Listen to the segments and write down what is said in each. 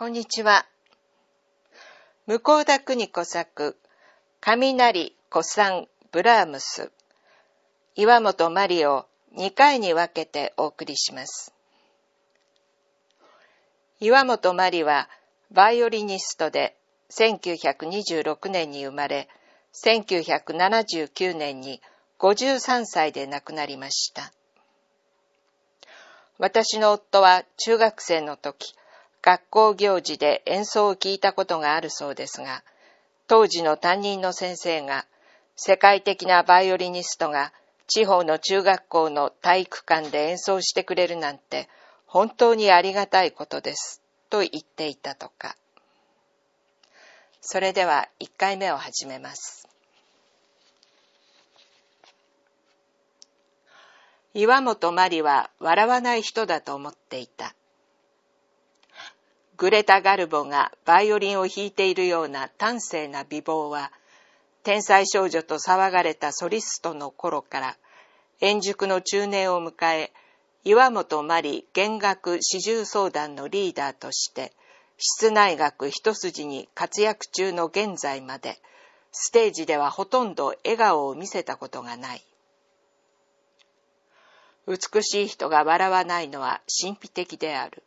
こんにちは。向田邦子作、雷、子さんブラームス、岩本マリを2回に分けてお送りします。岩本マリはバイオリニストで1926年に生まれ、1979年に53歳で亡くなりました。私の夫は中学生の時、学校行事で演奏を聞いたことがあるそうですが、当時の担任の先生が、世界的なバイオリニストが地方の中学校の体育館で演奏してくれるなんて本当にありがたいことです、と言っていたとか。それでは1回目を始めます。岩本真理は笑わない人だと思っていた。グレタ・ガルボがバイオリンを弾いているような端正な美貌は、天才少女と騒がれたソリストの頃から、円熟の中年を迎え、岩本真理弦楽四重相談のリーダーとして、室内楽一筋に活躍中の現在まで、ステージではほとんど笑顔を見せたことがない。美しい人が笑わないのは神秘的である。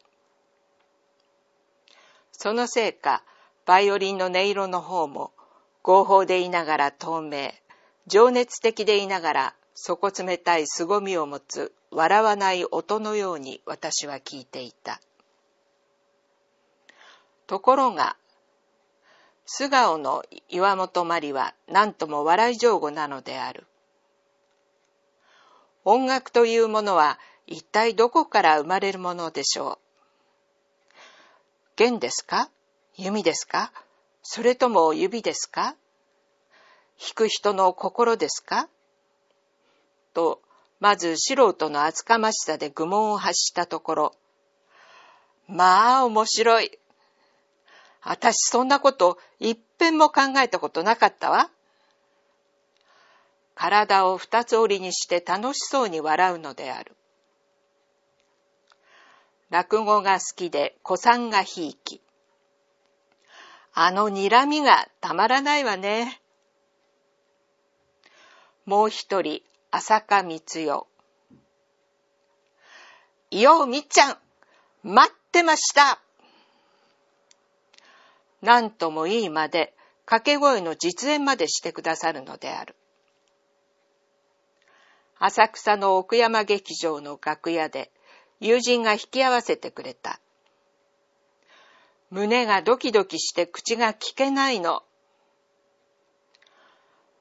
そのせいかバイオリンの音色の方も合法でいながら透明情熱的でいながら底冷たい凄みを持つ笑わない音のように私は聞いていたところが素顔の岩本真理は何とも笑い上手なのである音楽というものは一体どこから生まれるものでしょう剣ですか弓ですかそれとも指ですか弾く人の心ですかと、まず素人の厚かましさで愚問を発したところ、まあ面白い。私そんなこと一遍も考えたことなかったわ。体を二つ折りにして楽しそうに笑うのである。落語が好きで、子さんがひいき。あの睨みがたまらないわね。もう一人、浅香光代。ようみっちゃん、待ってましたなんともいいまで、掛け声の実演までしてくださるのである。浅草の奥山劇場の楽屋で、友人が引き合わせてくれた。胸がドキドキして口が聞けないの。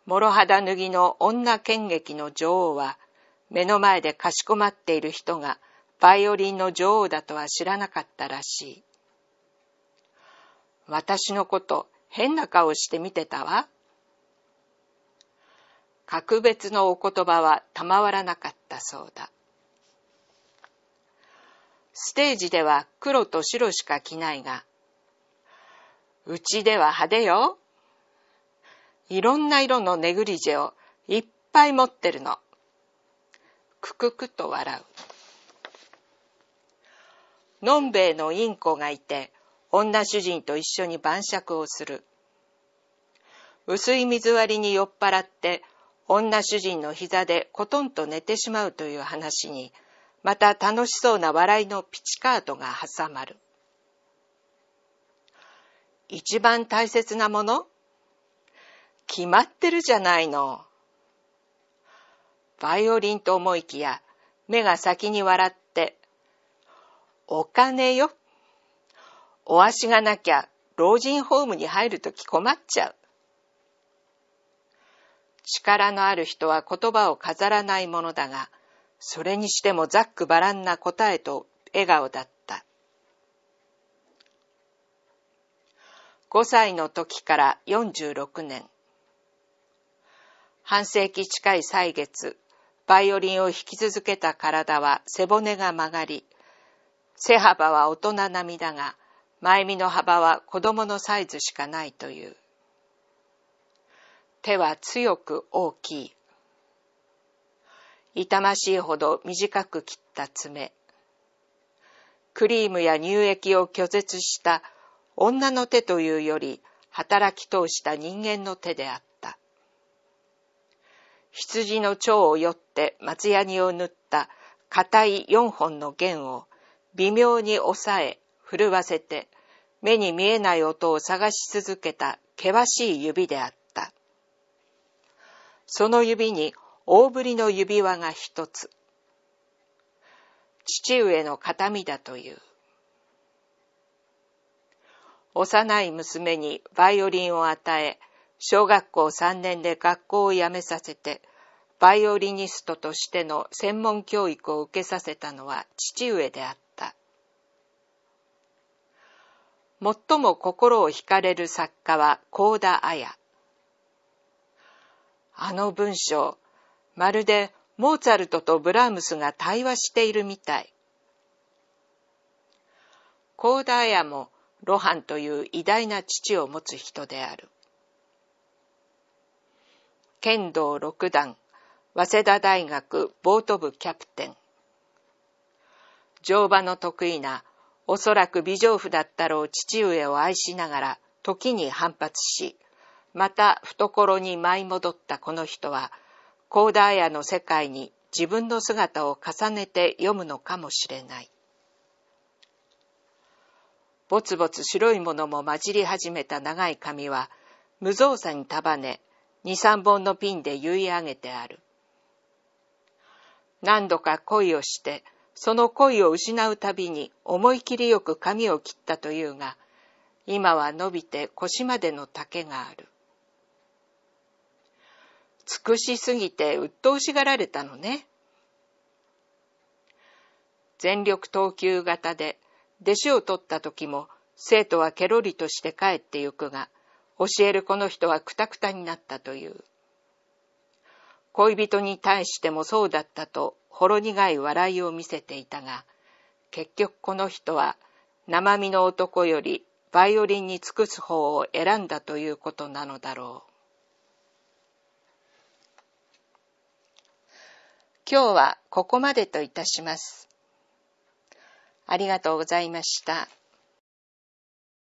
諸肌脱ぎの女剣劇の女王は、目の前でかしこまっている人がバイオリンの女王だとは知らなかったらしい。私のこと変な顔して見てたわ。格別のお言葉はたまわらなかったそうだ。ステージでは黒と白しか着ないが、うちでは派手よ。いろんな色のネグリジェをいっぱい持ってるの。くくくと笑う。のんべえのインコがいて、女主人と一緒に晩酌をする。薄い水割りに酔っ払って、女主人の膝でコトンと寝てしまうという話に、また楽しそうな笑いのピチカートが挟まる。一番大切なもの決まってるじゃないの。バイオリンと思いきや、目が先に笑って、お金よ。お足がなきゃ老人ホームに入るとき困っちゃう。力のある人は言葉を飾らないものだが、それにしてもざっくばらんな答えと笑顔だった。5歳の時から46年。半世紀近い歳月、バイオリンを弾き続けた体は背骨が曲がり、背幅は大人並みだが、前身の幅は子供のサイズしかないという。手は強く大きい。痛ましいほど短く切った爪クリームや乳液を拒絶した女の手というより働き通した人間の手であった羊の蝶をよって松ヤニを縫った硬い四本の弦を微妙に押さえ震わせて目に見えない音を探し続けた険しい指であったその指に大ぶりの指輪が一つ父上の形見だという幼い娘にバイオリンを与え小学校3年で学校を辞めさせてバイオリニストとしての専門教育を受けさせたのは父上であった最も心を惹かれる作家は幸田彩。あの文章まるでモーツァルトとブラームスが対話しているみたい。コーダーヤもロハンという偉大な父を持つ人である。剣道六段、早稲田大学ボート部キャプテン。乗馬の得意な、おそらく美丈夫だったろう父上を愛しながら、時に反発し、また懐に舞い戻ったこの人は、ダー綾の世界に自分の姿を重ねて読むのかもしれないぼつぼつ白いものも混じり始めた長い髪は無造作に束ね二三本のピンで結い上げてある何度か恋をしてその恋を失うたびに思い切りよく髪を切ったというが今は伸びて腰までの丈がある尽くしすぎて鬱陶しがられたのね。全力投球型で弟子を取った時も生徒はケロリとして帰ってゆくが教えるこの人はクタクタになったという恋人に対してもそうだったとほろ苦い笑いを見せていたが結局この人は生身の男よりバイオリンに尽くす方を選んだということなのだろう。今日はここまでといたします。ありがとうございました。